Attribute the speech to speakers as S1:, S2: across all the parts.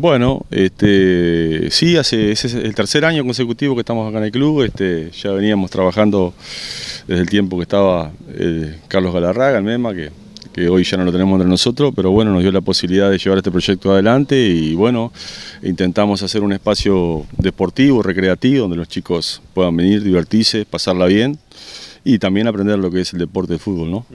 S1: Bueno, este, sí, hace, ese es el tercer año consecutivo que estamos acá en el club, este, ya veníamos trabajando desde el tiempo que estaba eh, Carlos Galarraga, el MEMA, que, que, hoy ya no lo tenemos entre nosotros, pero bueno, nos dio la posibilidad de llevar este proyecto adelante y bueno, intentamos hacer un espacio deportivo, recreativo, donde los chicos puedan venir, divertirse, pasarla bien y también aprender lo que es el deporte de fútbol, ¿no?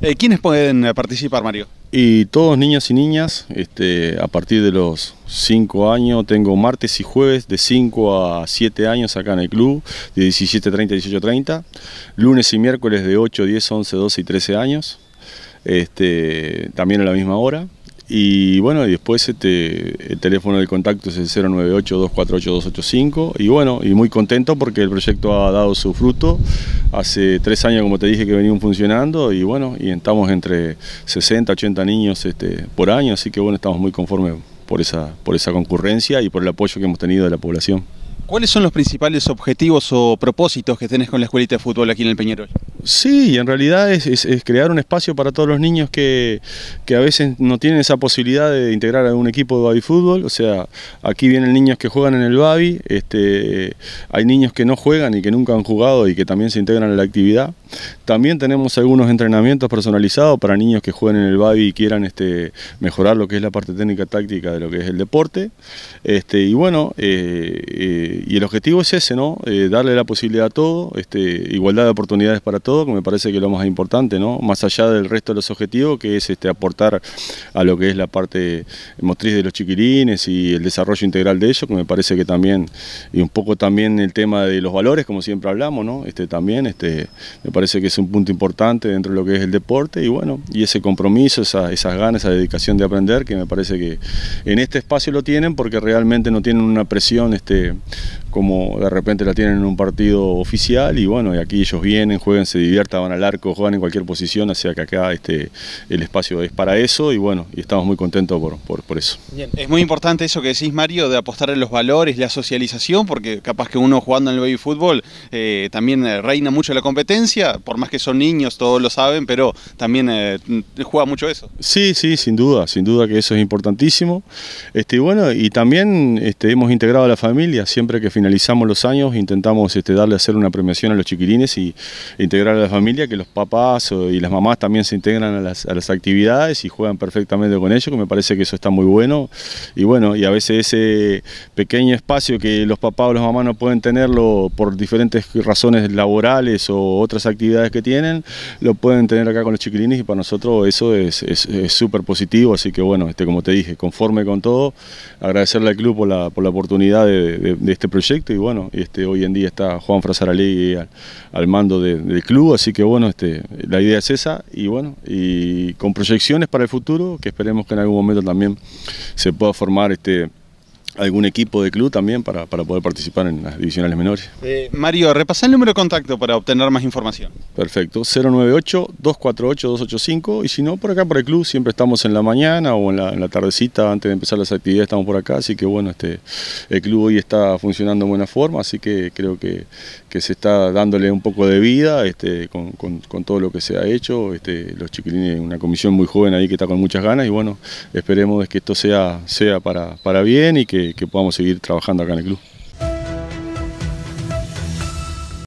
S1: Eh, ¿Quiénes pueden eh, participar, Mario? Y todos niños y niñas, este, a partir de los 5 años, tengo martes y jueves de 5 a 7 años acá en el club, de 17.30 a 18.30, lunes y miércoles de 8, 10, 11, 12 y 13 años, este, también a la misma hora. Y bueno, y después este, el teléfono de contacto es el 098-248-285. Y bueno, y muy contento porque el proyecto ha dado su fruto. Hace tres años, como te dije, que venimos funcionando y bueno, y estamos entre 60, 80 niños este, por año, así que bueno, estamos muy conformes por esa, por esa concurrencia y por el apoyo que hemos tenido de la población.
S2: ¿Cuáles son los principales objetivos o propósitos que tenés con la escuelita de fútbol aquí en el Peñarol?
S1: Sí, en realidad es, crear un espacio para todos los niños que, a veces no tienen esa posibilidad de integrar a un equipo de baby fútbol. O sea, aquí vienen niños que juegan en el baby, este, hay niños que no juegan y que nunca han jugado y que también se integran a la actividad. También tenemos algunos entrenamientos personalizados para niños que juegan en el baby y quieran este, mejorar lo que es la parte técnica táctica de lo que es el deporte. Este, y bueno, eh, eh, y el objetivo es ese, ¿no? Eh, darle la posibilidad a todo, este, igualdad de oportunidades para todos que me parece que es lo más importante, ¿no? Más allá del resto de los objetivos, que es este, aportar a lo que es la parte motriz de los chiquirines y el desarrollo integral de ellos, que me parece que también, y un poco también el tema de los valores, como siempre hablamos, ¿no? Este, también este, me parece que es un punto importante dentro de lo que es el deporte y bueno, y ese compromiso, esas ganas, esa dedicación de aprender, que me parece que en este espacio lo tienen porque realmente no tienen una presión este, como de repente la tienen en un partido oficial y bueno, y aquí ellos vienen, juegan, se divierta, van al arco, juegan en cualquier posición, o que acá este, el espacio es para eso y bueno, y estamos muy contentos por, por, eso.
S2: Es muy importante eso que decís Mario, de apostar en los valores, la socialización, porque capaz que uno jugando en el baby fútbol eh, también eh, reina mucho la competencia, por más que son niños, todos lo saben, pero también eh, juega mucho eso. Sí, sí,
S1: sin duda, sin duda que eso es importantísimo. Este, bueno, y también este, hemos integrado a la familia, siempre que finalizamos los años intentamos este, darle a hacer una premiación a los chiquilines y e integrar a la familia, que los papás y las mamás también se integran a las, actividades y juegan perfectamente con ellos, que me parece que eso está muy bueno. Y bueno, y a veces ese pequeño espacio que los papás o las mamás no pueden tenerlo por diferentes razones laborales o otras actividades que tienen, lo pueden tener acá con los chiquilines y para nosotros eso es súper positivo, así que bueno, este, como te dije, conforme con todo, agradecerle al club por la, por la oportunidad de, este proyecto y bueno, este, hoy en día está Juan Frazaralí al, al mando del club así que bueno, este, la idea es esa y bueno, y con proyecciones para el futuro, que esperemos que en algún momento también se pueda formar este algún equipo de club también para, poder participar en las divisionales menores.
S2: Eh, Mario, repasá el número de contacto para obtener más información.
S1: Perfecto, 098-248-285 y si no, por acá por el club siempre estamos en la mañana o en la, tardecita antes de empezar las actividades estamos por acá, así que bueno, este, el club hoy está funcionando en buena forma, así que creo que, que se está dándole un poco de vida este, con, todo lo que se ha hecho, este, los chiquilines, una comisión muy joven ahí que está con muchas ganas y bueno, esperemos que esto sea, sea para, para bien y que que, podamos seguir trabajando acá en el club.